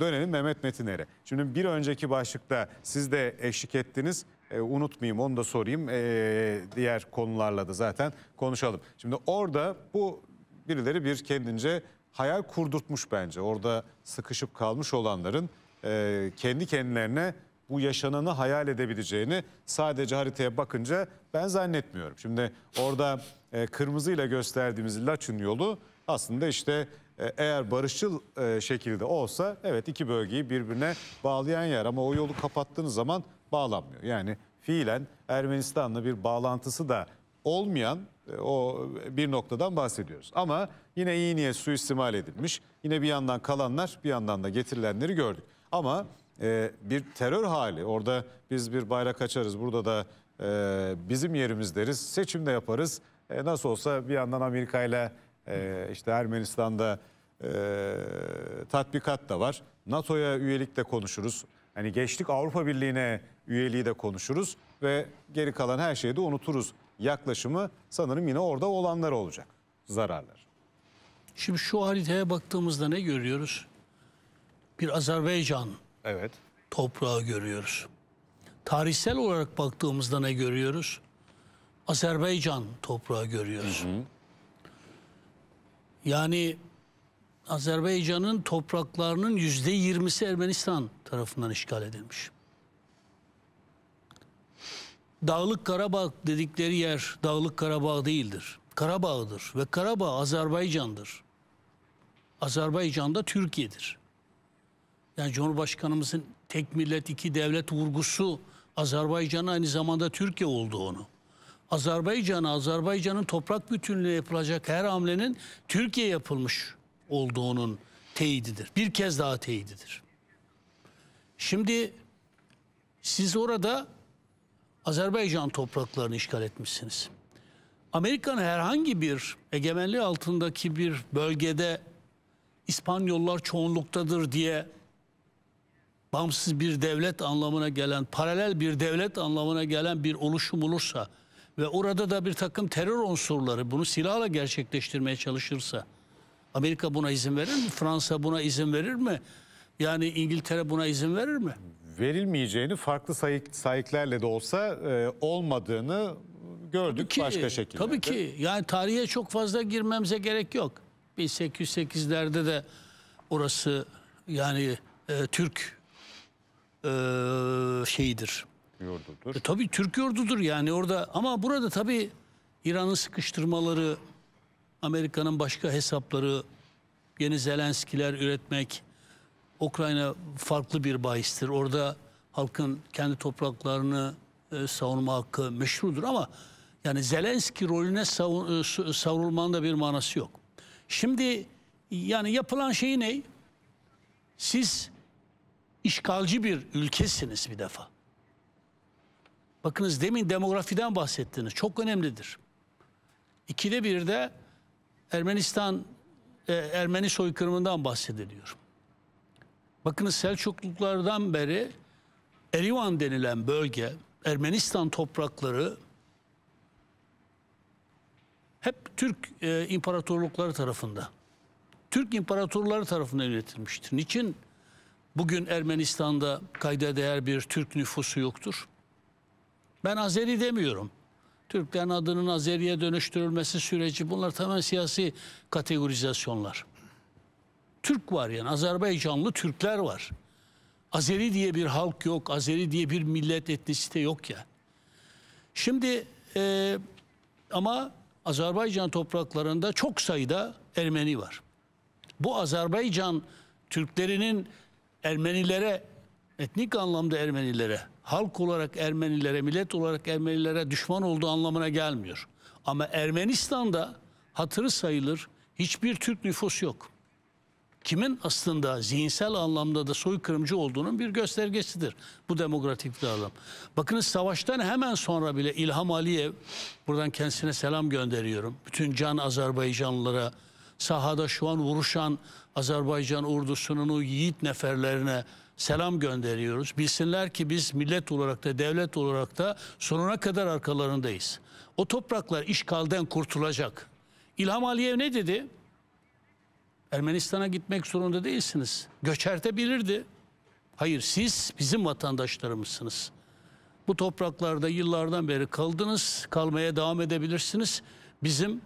Dönelim Mehmet Metiner'e. Şimdi bir önceki başlıkta siz de eşlik ettiniz. E, unutmayayım onu da sorayım. E, diğer konularla da zaten konuşalım. Şimdi orada bu birileri bir kendince hayal kurdurtmuş bence. Orada sıkışıp kalmış olanların e, kendi kendilerine bu yaşananı hayal edebileceğini sadece haritaya bakınca ben zannetmiyorum. Şimdi orada e, kırmızıyla gösterdiğimiz Laçın yolu aslında işte e, eğer barışçıl e, şekilde olsa evet iki bölgeyi birbirine bağlayan yer ama o yolu kapattığınız zaman bağlanmıyor. Yani fiilen Ermenistan'la bir bağlantısı da olmayan e, o bir noktadan bahsediyoruz. Ama yine iyi niyet suistimal edilmiş. Yine bir yandan kalanlar bir yandan da getirilenleri gördük. Ama e, bir terör hali orada biz bir bayrak açarız burada da e, bizim yerimiz deriz seçim de yaparız. E, nasıl olsa bir yandan Amerika ile e, işte Ermenistan'da e, tatbikat da var. NATO'ya üyelik de konuşuruz. Hani geçtik Avrupa Birliği'ne üyeliği de konuşuruz ve geri kalan her şeyi de unuturuz yaklaşımı sanırım yine orada olanlar olacak. Zararlar. Şimdi şu haritaya baktığımızda ne görüyoruz? Bir Azerbaycan evet. toprağı görüyoruz. Tarihsel olarak baktığımızda ne görüyoruz? Azerbaycan toprağı görüyoruz. Hı hı. Yani Azerbaycan'ın topraklarının yüzde yirmisi Ermenistan tarafından işgal edilmiş. Dağlık Karabağ dedikleri yer Dağlık Karabağ değildir. Karabağ'dır ve Karabağ Azerbaycan'dır. Azerbaycan'da Türkiye'dir. Yani Cumhurbaşkanımızın tek millet iki devlet vurgusu Azerbaycan'a aynı zamanda Türkiye olduğunu. Azerbaycan'a, Azerbaycan'ın toprak bütünlüğüne yapılacak her hamlenin Türkiye yapılmış olduğunun teyididir. Bir kez daha teyididir. Şimdi siz orada Azerbaycan topraklarını işgal etmişsiniz. Amerika'nın herhangi bir egemenliği altındaki bir bölgede İspanyollar çoğunluktadır diye bağımsız bir devlet anlamına gelen, paralel bir devlet anlamına gelen bir oluşum olursa ve orada da bir takım terör unsurları bunu silahla gerçekleştirmeye çalışırsa Amerika buna izin verir mi? Fransa buna izin verir mi? Yani İngiltere buna izin verir mi? Verilmeyeceğini farklı sayık, sayıklarla da olsa e, olmadığını gördük tabii ki, başka şekilde. Tabii ki yani tarihe çok fazla girmemize gerek yok. 1808'lerde de orası yani e, Türk e, şeyidir. Yurdudur. E, tabii Türk yurdudur yani orada ama burada tabii İran'ın sıkıştırmaları Amerika'nın başka hesapları, yeni Zelenskiler üretmek, Ukrayna farklı bir bahistir. Orada halkın kendi topraklarını e, savunma hakkı meşrudur ama yani Zelenski rolüne savun, e, savrulmanın da bir manası yok. Şimdi yani yapılan şey ne? Siz işgalci bir ülkesiniz bir defa. Bakınız demin demografiden bahsettiniz. Çok önemlidir. İkide bir de Ermenistan e, Ermeni soykırımından bahsediliyor. Bakınız Selçukluklardan beri Erivan denilen bölge, Ermenistan toprakları hep Türk e, imparatorlukları tarafında, Türk imparatorları tarafından yönetilmiştir. Niçin bugün Ermenistan'da kayda değer bir Türk nüfusu yoktur? Ben Azeri demiyorum. Türklerin adının Azeri'ye dönüştürülmesi süreci bunlar tamamen siyasi kategorizasyonlar. Türk var yani Azerbaycanlı Türkler var. Azeri diye bir halk yok, Azeri diye bir millet etnisite yok ya. Şimdi e, ama Azerbaycan topraklarında çok sayıda Ermeni var. Bu Azerbaycan Türklerinin Ermenilere, etnik anlamda Ermenilere halk olarak Ermenilere, millet olarak Ermenilere düşman olduğu anlamına gelmiyor. Ama Ermenistan'da hatırı sayılır hiçbir Türk nüfus yok. Kimin aslında zihinsel anlamda da soykırımcı olduğunun bir göstergesidir bu demokratik dağılım. Bakınız savaştan hemen sonra bile İlham Aliyev, buradan kendisine selam gönderiyorum. Bütün can Azerbaycanlılara, sahada şu an vuruşan Azerbaycan ordusunun o yiğit neferlerine, selam gönderiyoruz. Bilsinler ki biz millet olarak da devlet olarak da sonuna kadar arkalarındayız. O topraklar işgalden kurtulacak. İlham Aliyev ne dedi? Ermenistan'a gitmek zorunda değilsiniz. Göçertebilirdi. Hayır siz bizim vatandaşlarımızsınız. Bu topraklarda yıllardan beri kaldınız, kalmaya devam edebilirsiniz. Bizim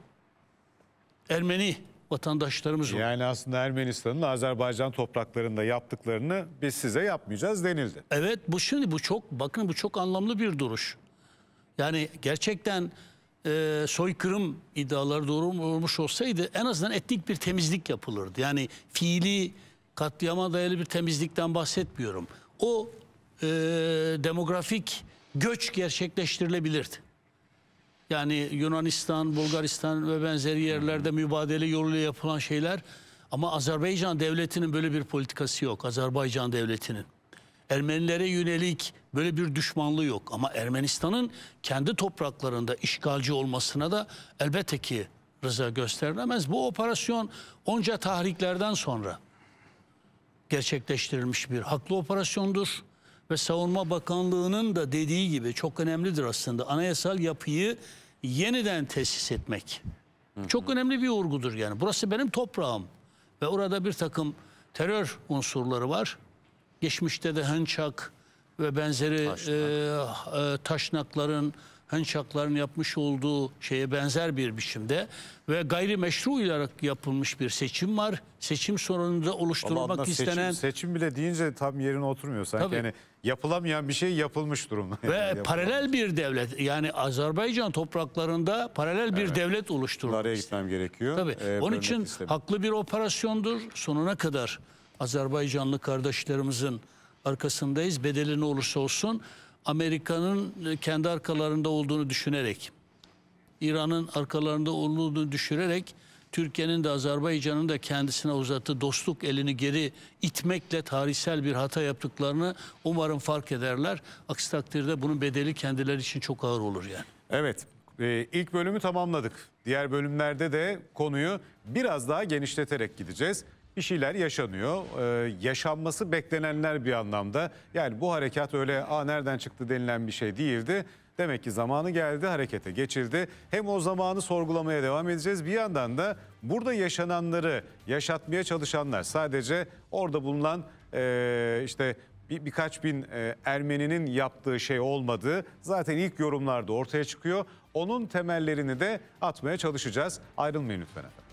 Ermeni vatandaşlarımız oldu. Yani aslında Ermenistan'ın Azerbaycan topraklarında yaptıklarını biz size yapmayacağız denildi. Evet bu şimdi bu çok bakın bu çok anlamlı bir duruş. Yani gerçekten e, soykırım iddiaları doğru olmuş olsaydı en azından etnik bir temizlik yapılırdı. Yani fiili katliama dayalı bir temizlikten bahsetmiyorum. O e, demografik göç gerçekleştirilebilirdi. Yani Yunanistan, Bulgaristan ve benzeri yerlerde mübadele yoluyla yapılan şeyler ama Azerbaycan devletinin böyle bir politikası yok. Azerbaycan devletinin. Ermenilere yönelik böyle bir düşmanlığı yok. Ama Ermenistan'ın kendi topraklarında işgalci olmasına da elbette ki rıza gösterilemez. Bu operasyon onca tahriklerden sonra gerçekleştirilmiş bir haklı operasyondur ve Savunma Bakanlığı'nın da dediği gibi çok önemlidir aslında. Anayasal yapıyı yeniden tesis etmek. Çok önemli bir vurgudur yani. Burası benim toprağım. Ve orada bir takım terör unsurları var. Geçmişte de Hınçak ve benzeri Taşnak. e, e, taşnakların Hınçakların hani yapmış olduğu şeye benzer bir biçimde ve gayrimeşru olarak yapılmış bir seçim var. Seçim sonunda oluşturulmak seçim, istenen... Seçim, bile deyince tam yerine oturmuyor sanki. Tabii. Yani yapılamayan bir şey yapılmış durumda. Ve yani paralel bir devlet yani Azerbaycan topraklarında paralel bir evet. devlet oluşturulmuş. Oraya gitmem gerekiyor. Tabii. Ee, Onun için istemiyorum. haklı bir operasyondur. Sonuna kadar Azerbaycanlı kardeşlerimizin arkasındayız. Bedeli ne olursa olsun Amerika'nın e, kendi arkalarında olduğunu düşünerek, İran'ın arkalarında olduğunu düşünerek, Türkiye'nin de Azerbaycan'ın da kendisine uzattığı dostluk elini geri itmekle tarihsel bir hata yaptıklarını umarım fark ederler. Aksi takdirde bunun bedeli kendileri için çok ağır olur yani. Evet e, ilk bölümü tamamladık. Diğer bölümlerde de konuyu biraz daha genişleterek gideceğiz bir şeyler yaşanıyor. Ee, yaşanması beklenenler bir anlamda. Yani bu harekat öyle a nereden çıktı denilen bir şey değildi. Demek ki zamanı geldi, harekete geçildi. Hem o zamanı sorgulamaya devam edeceğiz. Bir yandan da burada yaşananları yaşatmaya çalışanlar sadece orada bulunan e, işte bir, birkaç bin e, Ermeninin yaptığı şey olmadı. zaten ilk yorumlarda ortaya çıkıyor. Onun temellerini de atmaya çalışacağız. Ayrılmayın lütfen efendim.